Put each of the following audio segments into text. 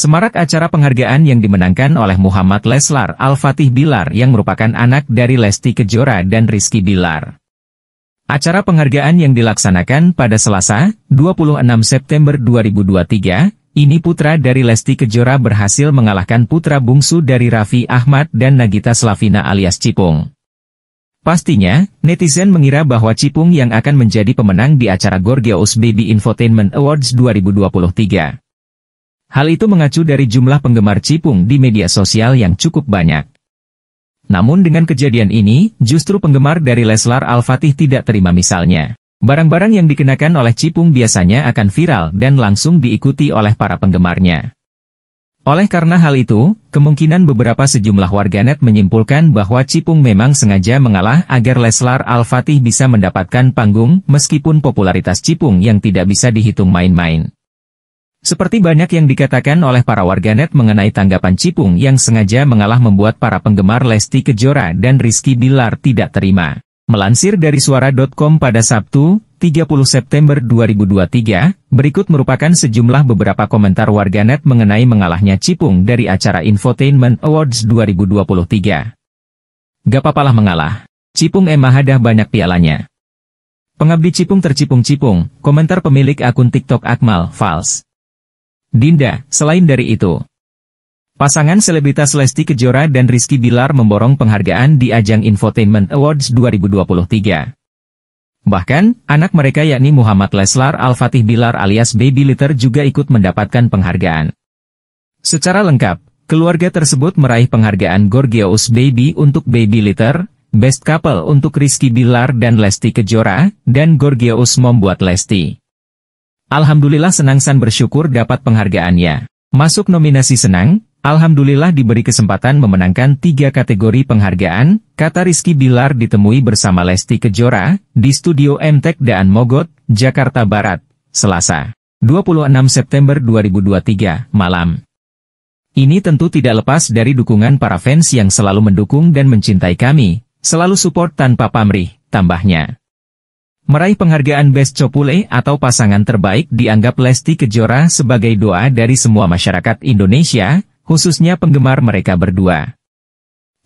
Semarak acara penghargaan yang dimenangkan oleh Muhammad Leslar Al-Fatih Bilar yang merupakan anak dari Lesti Kejora dan Rizky Bilar. Acara penghargaan yang dilaksanakan pada Selasa, 26 September 2023, ini putra dari Lesti Kejora berhasil mengalahkan putra bungsu dari Raffi Ahmad dan Nagita Slavina alias Cipung. Pastinya, netizen mengira bahwa Cipung yang akan menjadi pemenang di acara Gorgeous Baby Infotainment Awards 2023. Hal itu mengacu dari jumlah penggemar Cipung di media sosial yang cukup banyak. Namun dengan kejadian ini, justru penggemar dari Leslar Al-Fatih tidak terima misalnya. Barang-barang yang dikenakan oleh Cipung biasanya akan viral dan langsung diikuti oleh para penggemarnya. Oleh karena hal itu, kemungkinan beberapa sejumlah warganet menyimpulkan bahwa Cipung memang sengaja mengalah agar Leslar Al-Fatih bisa mendapatkan panggung meskipun popularitas Cipung yang tidak bisa dihitung main-main. Seperti banyak yang dikatakan oleh para warganet mengenai tanggapan Cipung yang sengaja mengalah membuat para penggemar Lesti Kejora dan Rizky Bilar tidak terima. Melansir dari suara.com pada Sabtu, 30 September 2023, berikut merupakan sejumlah beberapa komentar warganet mengenai mengalahnya Cipung dari acara Infotainment Awards 2023. Gak papalah mengalah. Cipung hadah banyak pialanya. Pengabdi Cipung tercipung-cipung, komentar pemilik akun TikTok Akmal, fals. Dinda, selain dari itu, pasangan selebritas Lesti Kejora dan Rizky Bilar memborong penghargaan di ajang Infotainment Awards 2023. Bahkan, anak mereka yakni Muhammad Leslar Al-Fatih Bilar alias Baby Litter juga ikut mendapatkan penghargaan. Secara lengkap, keluarga tersebut meraih penghargaan Gorgeous Baby untuk Baby Litter, Best Couple untuk Rizky Bilar dan Lesti Kejora, dan Gorgeous Mom buat Lesti. Alhamdulillah senang San bersyukur dapat penghargaannya. Masuk nominasi senang, Alhamdulillah diberi kesempatan memenangkan tiga kategori penghargaan, kata Rizky Bilar ditemui bersama Lesti Kejora, di Studio MTEK Daan Mogot, Jakarta Barat, Selasa, 26 September 2023, malam. Ini tentu tidak lepas dari dukungan para fans yang selalu mendukung dan mencintai kami, selalu support tanpa pamrih, tambahnya. Meraih penghargaan Best Copule atau pasangan terbaik dianggap Lesti Kejora sebagai doa dari semua masyarakat Indonesia, khususnya penggemar mereka berdua.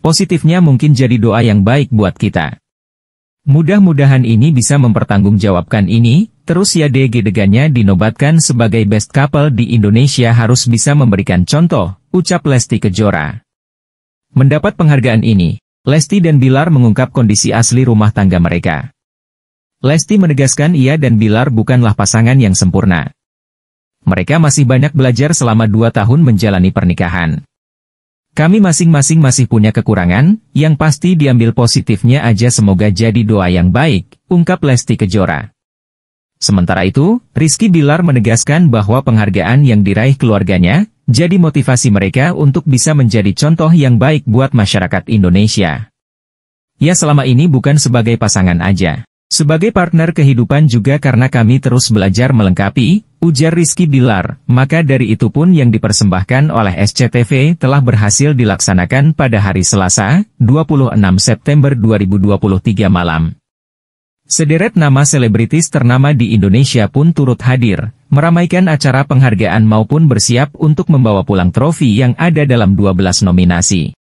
Positifnya mungkin jadi doa yang baik buat kita. Mudah-mudahan ini bisa mempertanggungjawabkan ini, terus ya DG Degannya dinobatkan sebagai best couple di Indonesia harus bisa memberikan contoh, ucap Lesti Kejora. Mendapat penghargaan ini, Lesti dan Bilar mengungkap kondisi asli rumah tangga mereka. Lesti menegaskan ia dan Bilar bukanlah pasangan yang sempurna. Mereka masih banyak belajar selama dua tahun menjalani pernikahan. Kami masing-masing masih punya kekurangan, yang pasti diambil positifnya aja semoga jadi doa yang baik, ungkap Lesti Kejora. Sementara itu, Rizky Bilar menegaskan bahwa penghargaan yang diraih keluarganya, jadi motivasi mereka untuk bisa menjadi contoh yang baik buat masyarakat Indonesia. Ya selama ini bukan sebagai pasangan aja. Sebagai partner kehidupan juga karena kami terus belajar melengkapi, ujar Rizky Bilar, maka dari itu pun yang dipersembahkan oleh SCTV telah berhasil dilaksanakan pada hari Selasa, 26 September 2023 malam. Sederet nama selebritis ternama di Indonesia pun turut hadir, meramaikan acara penghargaan maupun bersiap untuk membawa pulang trofi yang ada dalam 12 nominasi.